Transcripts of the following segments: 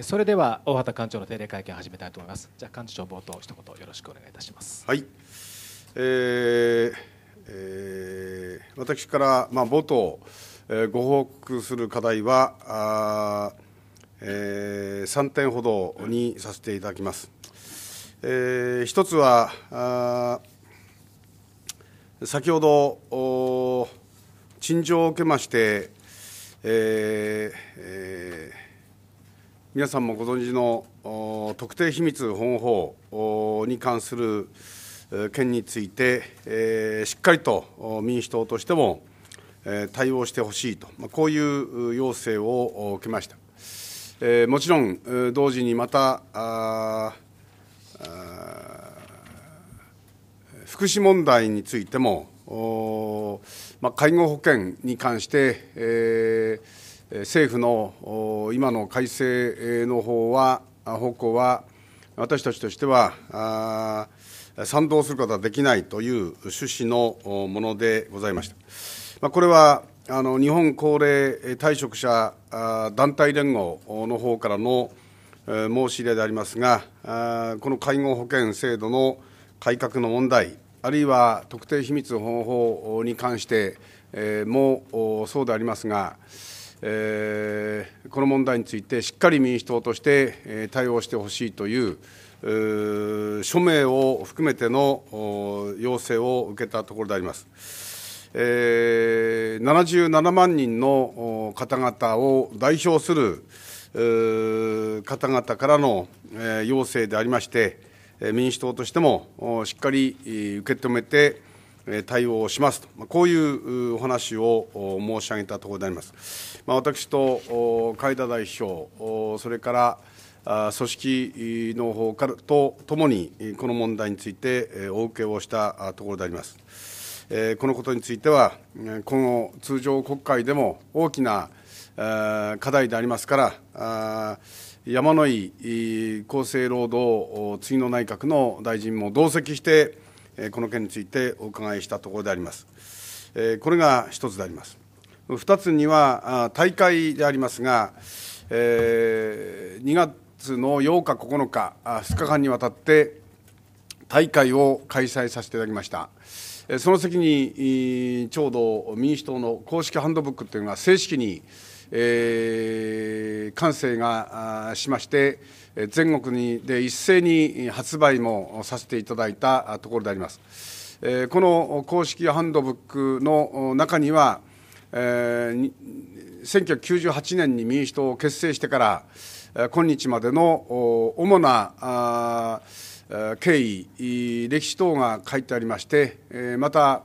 それでは大畑館長の定例会見を始めたいと思います。じゃあ幹事長冒頭一言よろしくお願いいたします。はい。えーえー、私からまあ冒頭、えー、ご報告する課題はあ、えー、点ほどにさせていただきます。えー、一つはあ先ほどお陳情を受けまして、えーえー皆さんもご存知の特定秘密保護法に関する件について、えー、しっかりと民主党としても、えー、対応してほしいと、まあ、こういう要請を受けました。えー、もちろん、同時にまたああ、福祉問題についても、まあ、介護保険に関して、えー政府の今の改正の方は方向は、私たちとしては賛同することはできないという趣旨のものでございました。まこれはあの日本高齢退職者団体連合の方からの申し入れでありますが、この介護保険制度の改革の問題、あるいは特定秘密保護法に関してもそうでありますが、えー、この問題についてしっかり民主党として対応してほしいという署名を含めての要請を受けたところであります。えー、77万人の方々を代表する方々からの要請でありまして、民主党としてもしっかり受け止めて、対応をしますと、まあ、こういうお話を申し上げたところであります。まあ、私と海田代表、それから組織の方からとともに、この問題についてお受けをしたところであります。このことについては、今後、通常国会でも大きな課題でありますから、山野井厚生労働次の内閣の大臣も同席して、この件についてお伺いしたところであります。これが一つであります。2つには大会でありますが、2月の8日、9日、2日間にわたって大会を開催させていただきました。その席にちょうど民主党の公式ハンドブックというのが正式に、えー、完成がしまして、全国にで一斉に発売もさせていただいたところであります。この公式ハンドブックの中には、1998年に民主党を結成してから今日までの主な経緯、歴史等が書いてありまして、また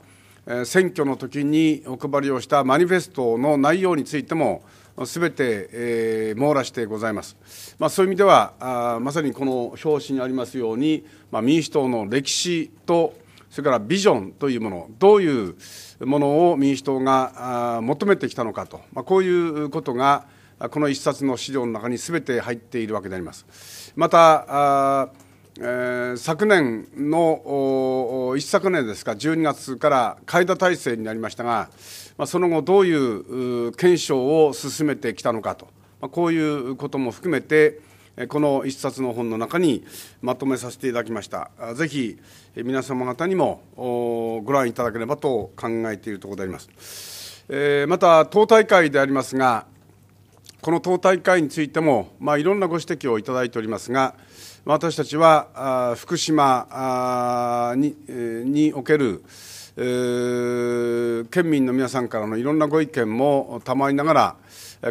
選挙の時にお配りをしたマニフェストの内容についても、すべて、えー、網羅してございます、まあ、そういう意味ではあまさにこの表紙にありますように、まあ、民主党の歴史とそれからビジョンというものどういうものを民主党が求めてきたのかと、まあ、こういうことがこの一冊の資料の中にすべて入っているわけであります。またえー、昨年の一昨年ですか、12月から買い体制になりましたが、まあ、その後、どういう検証を進めてきたのかと、まあ、こういうことも含めて、この一冊の本の中にまとめさせていただきました。ぜひ皆様方にもご覧いただければと考えているところであります。えー、また、党大会でありますが、この党大会についても、まあ、いろんなご指摘をいただいておりますが、私たちは福島ににおける、え県民の皆さんからのいろんなご意見も賜りながら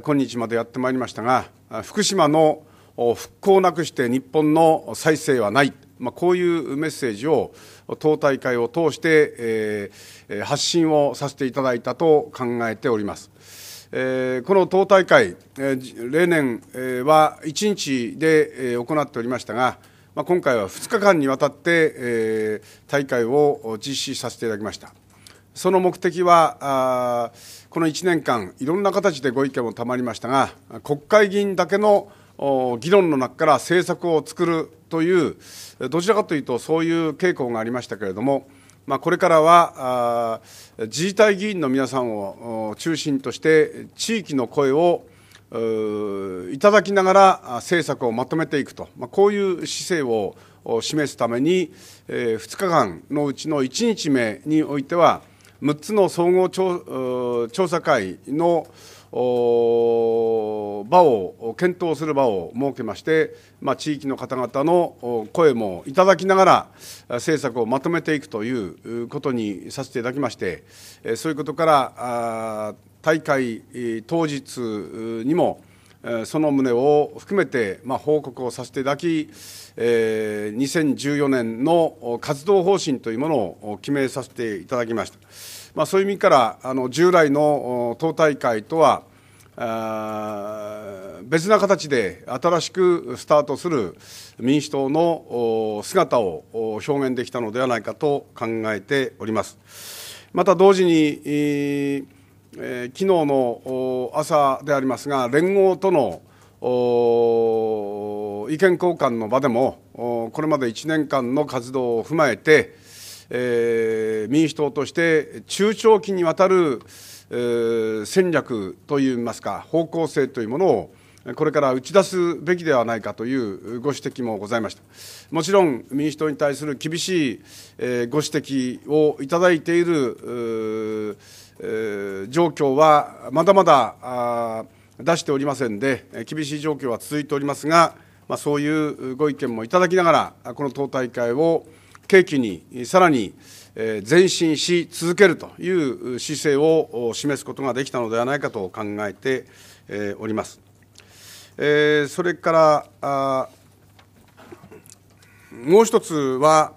今日までやってまいりましたが福島の復興なくして日本の再生はない、まあ、こういうメッセージを党大会を通して、え発信をさせていただいたと考えております。えー、この党大会、えー、例年、えは1日で、え行っておりましたが、まあ、今回は2日間にわたって、えー、大会を実施させていただきました。その目的はあこの1年間、いろんな形でご意見もたまりましたが、国会議員だけの議論の中から政策を作るという、どちらかというとそういう傾向がありましたけれども、まあ、これからは自治体議員の皆さんを中心として地域の声をいただきながら政策をまとめていくと、まあ、こういう姿勢を示すために、えー、2日間のうちの1日目においては6つの総合調査会の場を検討する場を設けまして、まあ、地域の方々の声もいただきながら政策をまとめていくということにさせていただきましてそういうことから大会当日にもその旨を含めて、報告をさせていただき、2014年の活動方針というものを決めさせていただきました。まあ、そういう意味からあの従来の党大会とは別な形で新しくスタートする民主党の姿を表現できたのではないかと考えております。また同時に、え昨日の朝でありますが連合との意見交換の場でもこれまで1年間の活動を踏まえてえー、民主党として中長期にわたる、えー、戦略といいますか方向性というものをこれから打ち出すべきではないかというご指摘もございましたもちろん民主党に対する厳しい、えー、ご指摘をいただいている、えー、状況はまだまだ出しておりませんで厳しい状況は続いておりますが、まあ、そういうご意見もいただきながらこの党大会を契機にさらに前進し続けるという姿勢を示すことができたのではないかと考えております。それからもう一つは、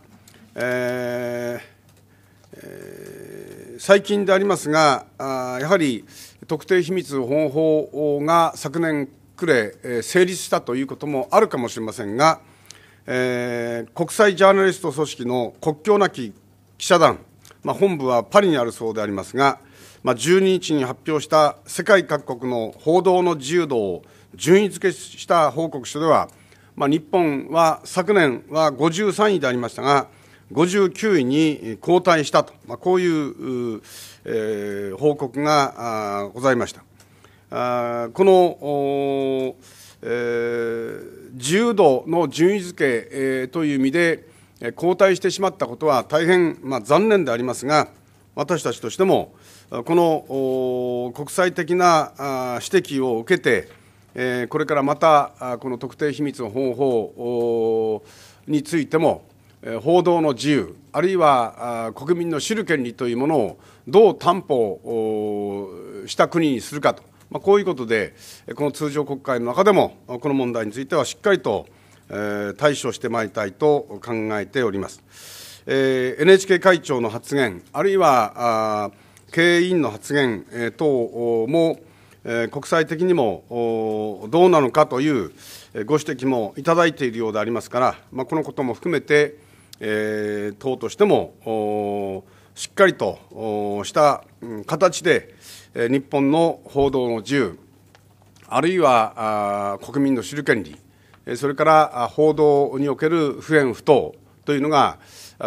最近でありますがやはり特定秘密保護法が昨年暮れ成立したということもあるかもしれませんがえー、国際ジャーナリスト組織の国境なき記者団、まあ、本部はパリにあるそうでありますが、まあ、12日に発表した世界各国の報道の自由度を順位付けした報告書では、まあ、日本は昨年は53位でありましたが、59位に後退したと、まあ、こういう、えー、報告がございました。あこの、えー重度の順位付け、という意味で、後退してしまったことは大変、残念でありますが、私たちとしても、この国際的な指摘を受けて、これからまたこの特定秘密の方法についても、報道の自由、あるいは国民の知る権利というものをどう担保した国にするかとまあ、こういうことで、この通常国会の中でも、この問題についてはしっかりと、対処してまいりたいと考えております。えー、NHK 会長の発言、あるいは経営委員の発言、え等も、えー、国際的にもどうなのかというご指摘もいただいているようでありますから、まあ、このことも含めて、えー、党としてもしっかりとした形で、日本の報道の自由、あるいは国民の知る権利、それから報道における不偏不当というのが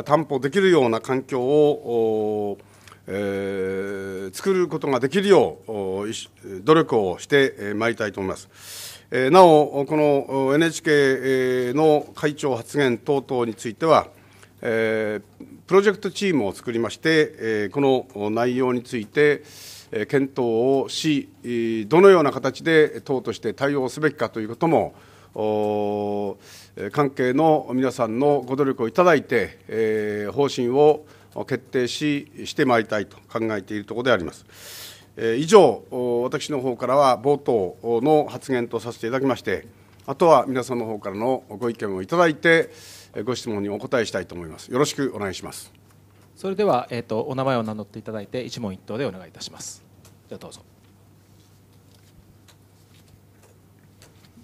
担保できるような環境を、えー、作ることができるよう努力をしてまいりたいと思います。なお、この NHK の会長発言等々については、プロジェクトチームを作りまして、この内容について、検討をし、どのような形で党として対応すべきかということも、関係の皆さんのご努力をいただいて、方針を決定し、してまいりたいと考えているところであります。以上、私の方からは冒頭の発言とさせていただきまして、あとは皆さんの方からのご意見をいただいて、ご質問にお答えしたいと思います。よろしくお願いします。それでは、えーと、お名前を名乗っていただいて一問一答でお願いいたしますじゃ、どうぞ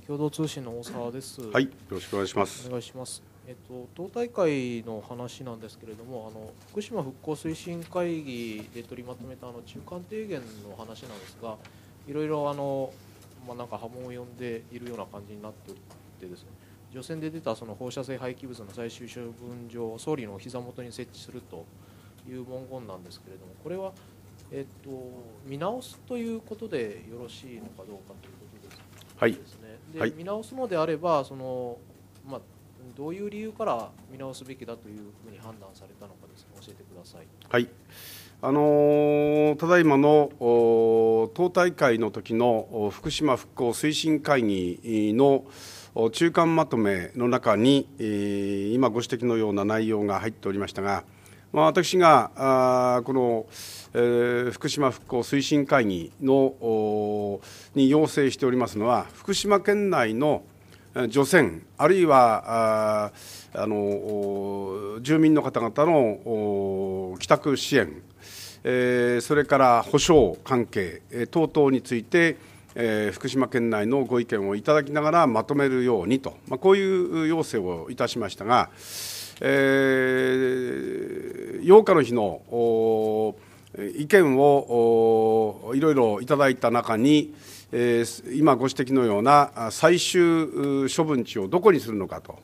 共同通信の大沢ですはいよろしくお願いしますお願いしますえっ、と、党大会の話なんですけれどもあの福島復興推進会議で取りまとめたあの中間提言の話なんですがいろいろあの、まあ、なんか波紋を呼んでいるような感じになっておってですね除染で出たその放射性廃棄物の最終処分場を総理の膝元に設置するという文言なんですけれどもこれは、えっと、見直すということでよろしいのかどうかということです,、はいですねで、見直すのであればその、まあ、どういう理由から見直すべきだというふうに判断されたのかです、ね、教えてください。はいあのただいまの党大会の時の福島復興推進会議の、中間まとめの中に、今ご指摘のような内容が入っておりましたが、まあ、私がこの、えー、福島復興推進会議のに要請しておりますのは、福島県内の除染、あるいはあの住民の方々の帰宅支援、えー、それから補償関係、えー、等々について、えー、福島県内のご意見をいただきながらまとめるようにと、まあ、こういう要請をいたしましたが、えー、8日の日の意見をいろいろいただいた中に、えー、今ご指摘のような最終処分地をどこにするのかと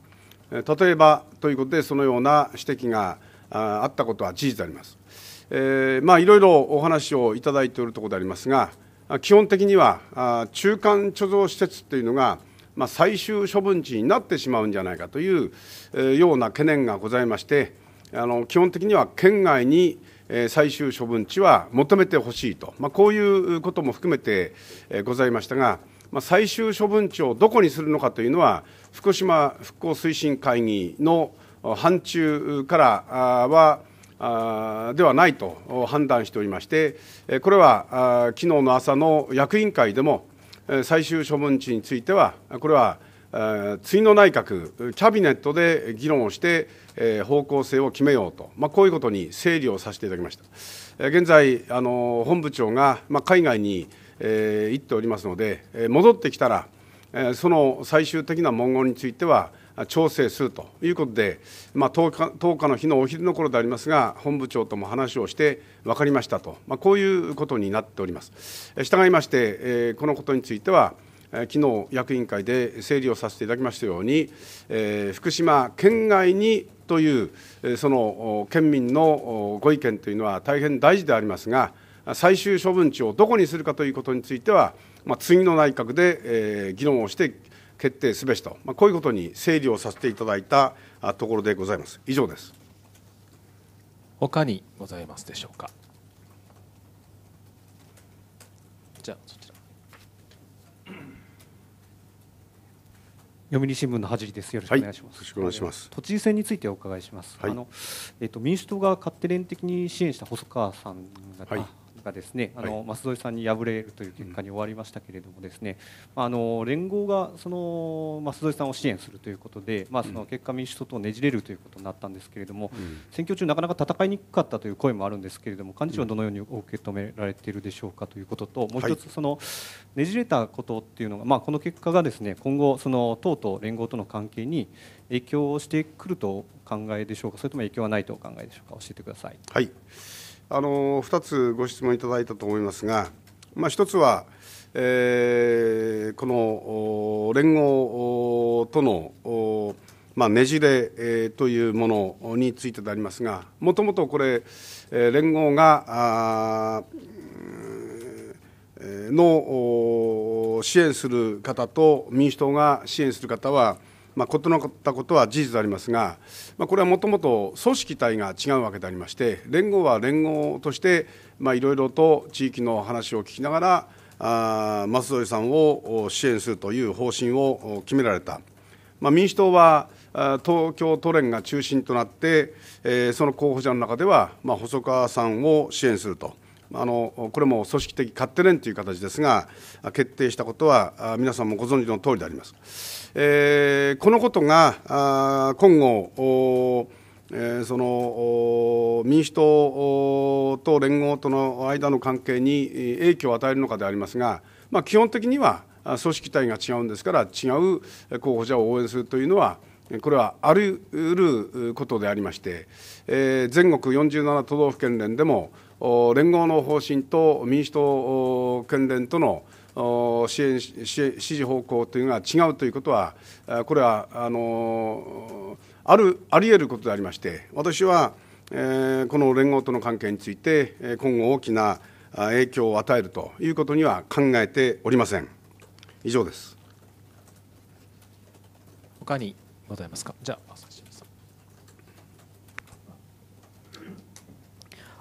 例えばということでそのような指摘があったことは事実であります。えー、まあいろいろお話をいただいておるところでありますが、基本的には中間貯蔵施設というのが、最終処分地になってしまうんじゃないかという、ような懸念がございまして基本的には県外に最終処分地は求めてほしいと、こういうことも含めてございましたが、最終処分地をどこにするのかというのは福島復興推進会議の範疇からはではないと判断しておりまして、これは昨日の朝の役員会でも、最終処分地については、これは次の内閣、キャビネットで議論をして、方向性を決めようと、まあ、こういうことに整理をさせていただきました。現在、あの本部長が、まあ、海外に、え行っておりますので、戻ってきたら、その最終的な文言については、調整するということで、まあ、10, 日10日の日のお昼の頃でありますが本部長とも話をして分かりましたと、まあ、こういうことになっております。従いまして、このことについては昨日役員会で整理をさせていただきましたように、福島県外にというその県民のご意見というのは大変大事でありますが最終処分地をどこにするかということについては、まあ、次の内閣で、議論をして決定すべしと、まあ、こういうことに整理をさせていただいたところでございます。以上です他にございますでしょうか。じゃそちら。読売新聞のはじりです。よろしくお願いします。はい、よろしくお願いします。都知事選についてお伺いします。はい、あの、えっ、ー、と民主党が勝手連的に支援した細川さんが、はい、がですねあの、舛添さんに敗れるという結果に終わりましたけれどもですね、あの連合がその舛添さんを支援するということで、まあ、その結果民主党とねじれるということになったんですけれども、選挙中なかなか戦いにくかったという声もあるんですけれども幹事長はどのように受け止められているでしょうかということともう一つその、ねじれたことっていうのが、まあ、この結果がですね今後その党と連合との関係に影響してくると考えでしょうかそれとも影響はないとお考えでしょうか教えてください。はいあの2つご質問いただいたと思いますが、まあ、1つは、えー、この連合との、まあ、ねじれ、えー、というものについてでありますが、もともとこれ、えー、連合があの支援する方と民主党が支援する方は、まあ、異なったことは事実でありますが、まあ、これはもともと組織体が違うわけでありまして連合は連合としていろいろと地域の話を聞きながらあ松添さんを支援するという方針を決められた、まあ、民主党は東京都連が中心となって、えー、その候補者の中では、まあ、細川さんを支援すると。あのこれも組織的勝手連という形ですが、決定したことは皆さんもご存知の通りであります。えー、このことが今後、えー、その民主党と連合との間の関係に影響を与えるのかでありますが、まあ、基本的には組織体が違うんですから違う候補者を応援するというのはこれはあり得ることでありまして、えー、全国47都道府県連でも連合の方針と民主党県連との支援支持方向というのが違うということは、これはあのあるあり得ることでありまして、私は、えー、この連合との関係について、今後、大きな影響を与えるということには考えておりません。以上です他にございますか。じゃ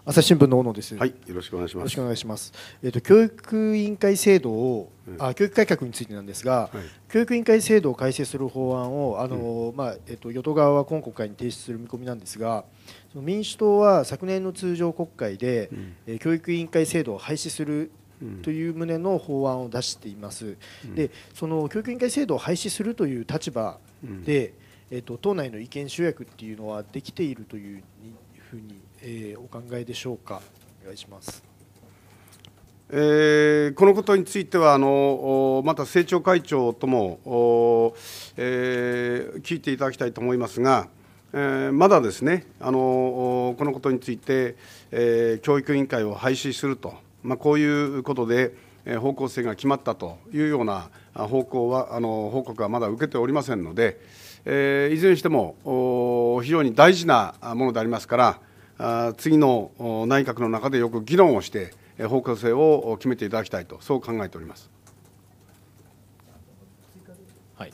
朝日新聞の小野です。はい、よろしくお願いします。よろしくお願いします。えっ、ー、と教育委員会制度を、あ教育改革についてなんですが、はい、教育委員会制度を改正する法案をあの、うん、まあえっ、ー、と与党側は今国会に提出する見込みなんですが、その民主党は昨年の通常国会で、うん、え教育委員会制度を廃止するという旨の法案を出しています。うん、で、その教育委員会制度を廃止するという立場で、えっ、と党内の意見集約っていうのはできているというふうに。えー、お考えでしょうか、お願いします。えー、このことについてはあのまた政調会長とも、えー、聞いていただきたいと思いますが、えー、まだですねあのこのことについて、えー、教育委員会を廃止すると、まあ、こういうことで、えー、方向性が決まったというような方向はあの報告はまだ受けておりませんので、えー、いずれにしても非常に大事なものでありますから。あ次の内閣の中でよく議論をして、方向性を決めていただきたいと、そう考えております。はい、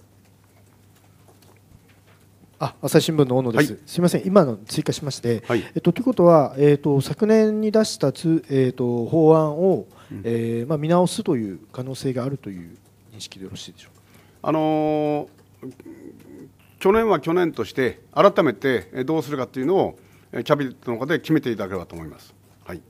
あ朝日新聞の小野です、はい、すみません、今の追加しまして、はい、えっと、ということは、えっと、昨年に出したつ、えっと、法案を、うん、えー、まあ、見直すという可能性があるという認識でよろしいでしょうか。あのー、去年は去年として、改めてどうするかというのを、キャビネットの方で決めていただければと思います。はい、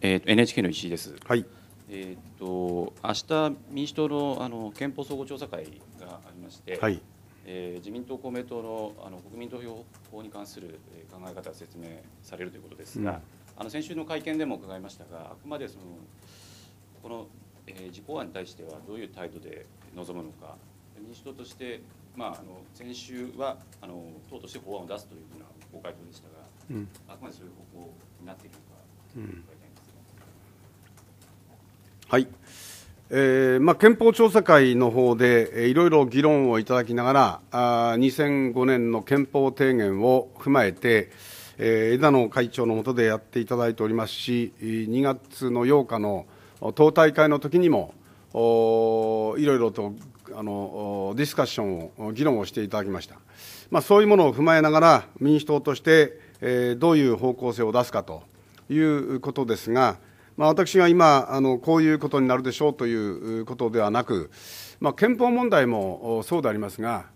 えー、NHK の石井です。はい。えっ、ー、と明日民主党のあの憲法総合調査会がありまして、はい。えー、自民党公明党のあの国民投票法に関する考え方を説明されるということですが、うん、あの先週の会見でも伺いましたが、あくまでそのこの、えー、自公案に対してはどういう態度で臨むのか、民主党として、まあ、あの先週はあの党として法案を出すというふうなご回答でしたが、うん、あくまでそういう方向になっているのか、はいえーまあ、憲法調査会の方で、いろいろ議論をいただきながらあ、2005年の憲法提言を踏まえて、えー、枝野会長の下でやっていただいておりますし、2月の8日の党大会の時にも、いろいろとあのディスカッションを、議論をしていただきました、まあ、そういうものを踏まえながら、民主党として、えー、どういう方向性を出すかということですが、まあ、私が今あの、こういうことになるでしょうということではなく、まあ、憲法問題もそうでありますが、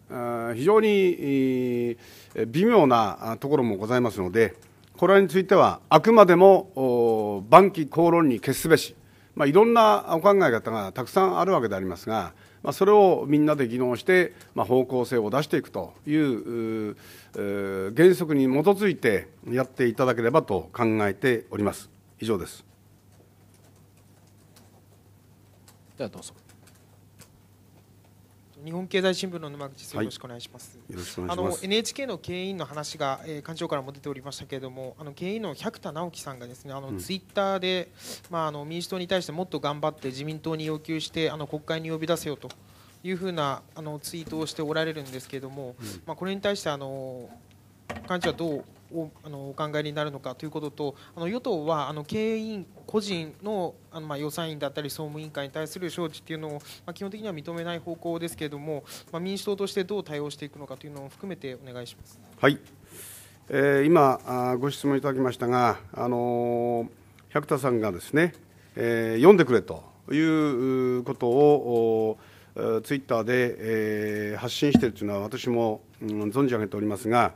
非常に微妙なところもございますので、これについては、あくまでも晩期口論に決すべし、まあ、いろんなお考え方がたくさんあるわけでありますが、まあ、それをみんなで議論して、まあ、方向性を出していくという原則に基づいてやっていただければと考えております。以上ですではどうぞ日本経済新聞の沼口です、はい、よろしくお願いします。あの NHK の経営の話が、えー、官庁からも出ておりましたけれども、あの経営員の百田直樹さんがですね、あの、うん、ツイッターで、まああの民主党に対してもっと頑張って自民党に要求してあの国会に呼び出せよというふうなあのツイートをしておられるんですけれども、うん、まあこれに対してあの官庁はどうをあのお考えになるのかということとあの与党はあの経営委員個人のあのまあ予算委員だったり総務委員会に対する招致というのを、まあ、基本的には認めない方向ですけれども、まあ、民主党としてどう対応していくのかというのを含めてお願いします。はいえー、今、ご質問いただきましたが、あの百田さんがですね、えー、読んでくれということをツイッターで、えー、発信しているというのは、私も、うん、存じ上げておりますが、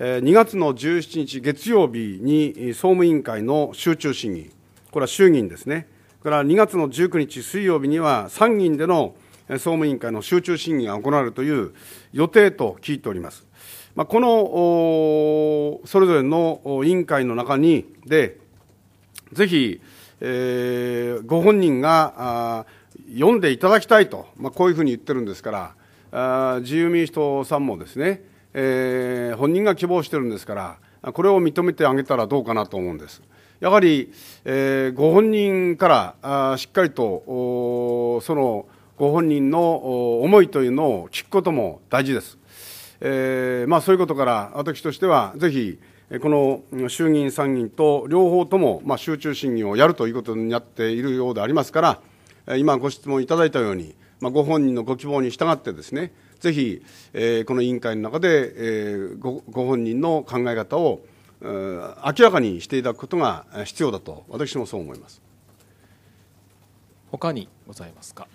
2月の17日月曜日に総務委員会の集中審議、これは衆議院ですね、から2月の19日水曜日には参議院での総務委員会の集中審議が行われるという予定と聞いております。まあ、このそれぞれの委員会の中にで、ぜひ、えー、ご本人が読んでいただきたいと、まあ、こういうふうに言ってるんですから、あ自由民主党さんもですね、えー、本人が希望してるんですから、これを認めてあげたらどうかなと思うんです。やはり、えー、ご本人からあしっかりとそのご本人の思いというのを聞くことも大事です。えーまあ、そういうことから私としてはぜひこの衆議院参議院と両方とも、まあ、集中審議をやるということになっているようでありますから今ご質問いただいたように、まあ、ご本人のご希望に従ってですねぜひ、えー、この委員会の中で、えー、ごご本人の考え方を明らかにしていただくことが必要だと私もそう思います他にございますか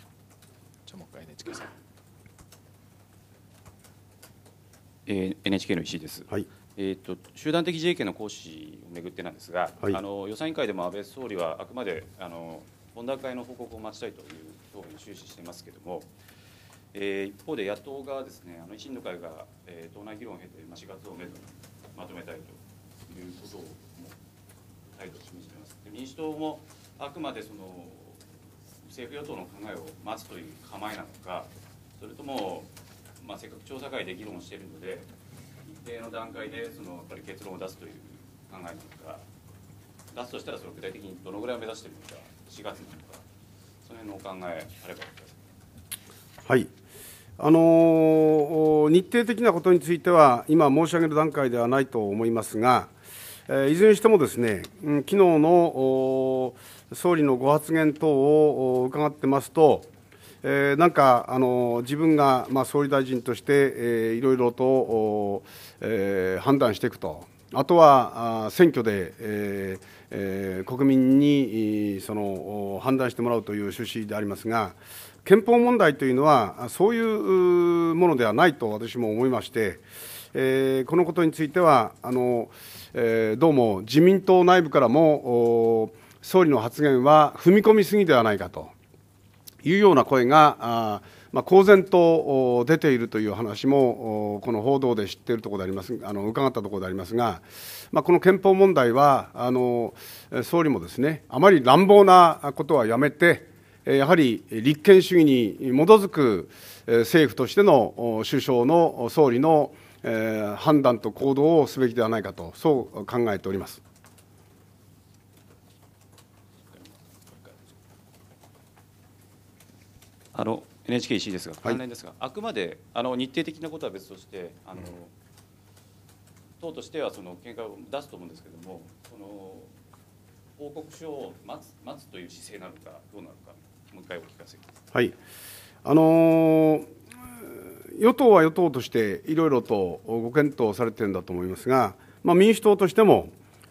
じゃもう一回 NHK さん、えー、NHK の石井です、はいえーと、集団的自衛権の行使をめぐってなんですが、はい、あの予算委員会でも安倍総理はあくまであの本談会の報告を待ちたいという答弁に終始していますけれども、えー、一方で野党側ですね、あの維新の会が、えー、党内議論を経て、まあ、4月をめどにまとめたいということを態度を示しています。で民主党もあくまでその政府与党の考えを待つという構えなのか、それとも、まあ、せっかく調査会で議論しているので、一定の段階でそのやっぱり結論を出すという考えなのか、出すとしたらそれ具体的にどのぐらいを目指しているのか、4月なのか、その辺のお考えあればお聞かせください。はいあの日程的なことについては、今申し上げる段階ではないと思いますが、えいずれにしてもですね、昨日の総理のご発言等を伺ってますと、えなんかあの自分が、ま総理大臣として、えー、いろいろと、え判断していくと、あとは選挙で、ええ国民にその判断してもらうという趣旨でありますが、憲法問題というのは、そういうものではないと私も思いまして、えー、このことについてはあの、えー、どうも自民党内部からも総理の発言は踏み込みすぎではないかというような声が、あまあ、公然と出ているという話も、この報道で知っているところでありますあの伺ったところでありますが、まあ、この憲法問題はあの、総理もですねあまり乱暴なことはやめて、やはり立憲主義に基づく政府としての首相の総理の判断と行動をすべきではないかと、そう考えております。あの NHK 石井ですが、関連ですが、はい、あくまであの日程的なことは別として、あの、うん、党としてはその見解を出すと思うんですけれども、その報告書を待つ待つという姿勢なのか、どうなのか。もう一回お聞かせください。はいあのー、与党は与党としていろいろとご検討されてるんだと思いますが、まあ、民主党としても、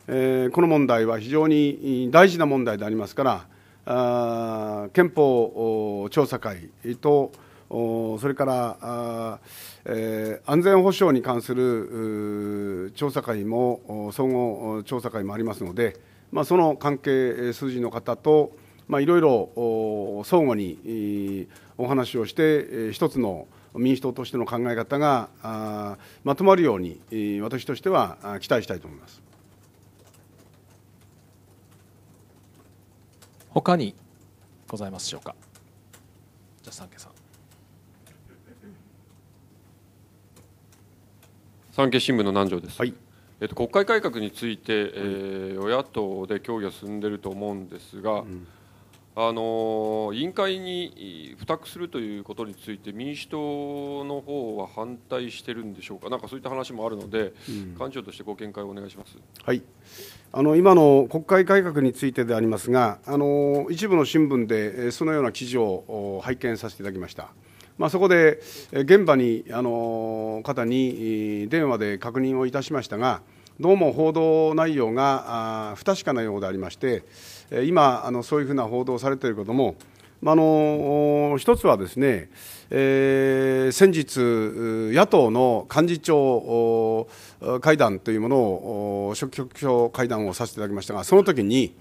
えー、この問題は非常に大事な問題でありますからあ憲法調査会とそれからあ、えー、安全保障に関する調査会も総合調査会もありますので、まあ、その関係数字の方とまあ、いろいろ相互にお話をして、一つの民主党としての考え方がまとまるように、私としては期待したいと思います他にございますでしょうか。じゃあ、三家さん。産経新聞の南條です。はいえっと、国会改革について、えー、与野党で協議が進んでいると思うんですが、うん、あの委員会に付託するということについて民主党の方は反対してるんでしょうか、なんかそういった話もあるので、うん、幹事長としてご見解をお願いします、はい、あの今の国会改革についてでありますが、あの一部の新聞でそのような記事を拝見させていただきました。まあ、そこで現場にあの方に電話で確認をいたしましたが、どうも報道内容が不確かなようでありまして、今、あのそういうふうな報道をされていることも、まあの一つはですね、えー、先日、野党の幹事長会談というものを、職局長会談をさせていただきましたが、その時に、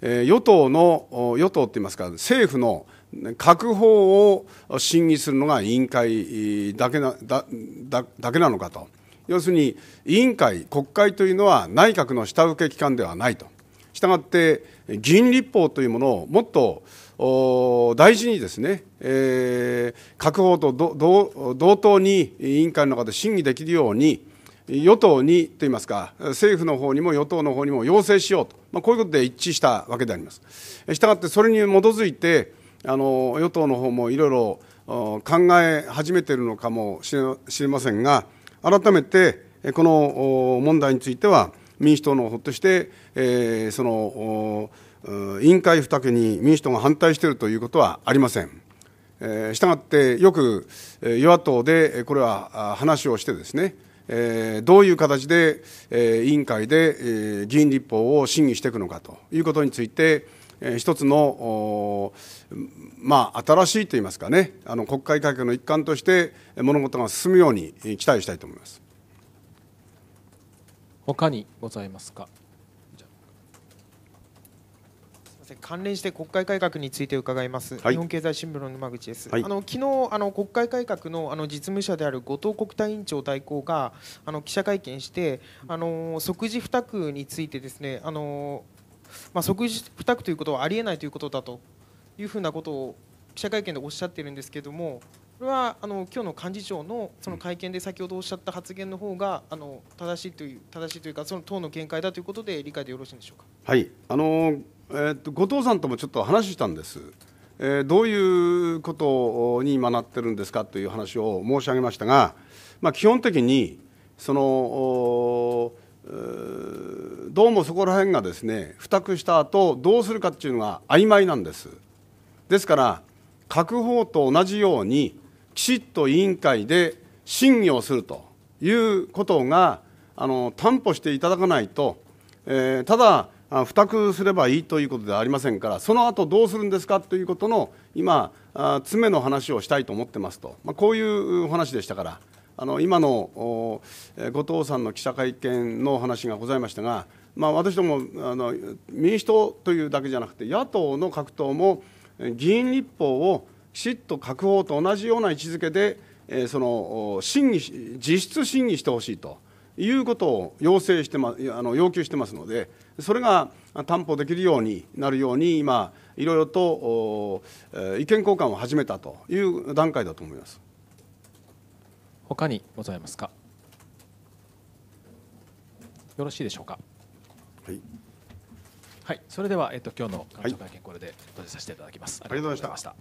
え与党の、与党といいますか、政府の閣法を審議するのが委員会だけなだだだけなのかと。要するに委員会、国会というのは内閣の下請け機関ではないと、したがって議員立法というものをもっと大事にですね、えー、各方と同等に委員会の中で審議できるように、与党にといいますか、政府の方にも与党の方にも要請しようと、まあ、こういうことで一致したわけであります。したがって、それに基づいて、あの与党の方もいろいろ考え始めているのかもしれませんが、改めてこの問題については、民主党のほとして、その委員会付託に民主党が反対しているということはありません。したがって、よく与野党でこれは話をしてですね、どういう形で、委員会で、議員立法を審議していくのかということについて、え一つの、まあ、新しいといいますかね、あの国会改革の一環として、物事が進むように期待したいと思います他にございますか。関連して国会改革について伺います、はい、日本経済新聞の沼口です、はい、あの昨日あの国会改革のあの実務者である後藤国対委員長代行があの記者会見してあの即時付託についてですねあのまあ、即時不託ということはありえないということだというふうなことを記者会見でおっしゃってるんですけれどもこれはあの今日の幹事長のその会見で先ほどおっしゃった発言の方があの正しいという正しいというかその党の見解だということで理解でよろしいでしょうか。はいあの、えー、っと後藤さんともちょっと話したんです。えー、どういうことに今なってるんですかという話を申し上げましたが、まあ、基本的にそのどうもそこら辺がですね付託した後どうするかっていうのが曖昧なんですですから各方と同じようにきちっと委員会で審議をするということがあの担保していただかないと、えー、ただ付託すればいいということではありませんからその後どうするんですかということの今詰めの話をしたいと思ってますと、まあ、こういう話でしたから。あの今の後藤さんの記者会見の話がございましたが、まあ、私どもあの民主党というだけじゃなくて野党の各党も議員立法をきちっと閣法と同じような位置づけで、えその審議実質審議してほしいということを要請してまあの要求してますのでそれが担保できるようになるように今いろいろと意見交換を始めたという段階だと思います。他にございますかよろしいでしょうかはい、はい、それでは、えっと、今日の会長会見これで閉じさせていただきます、ありがとうございました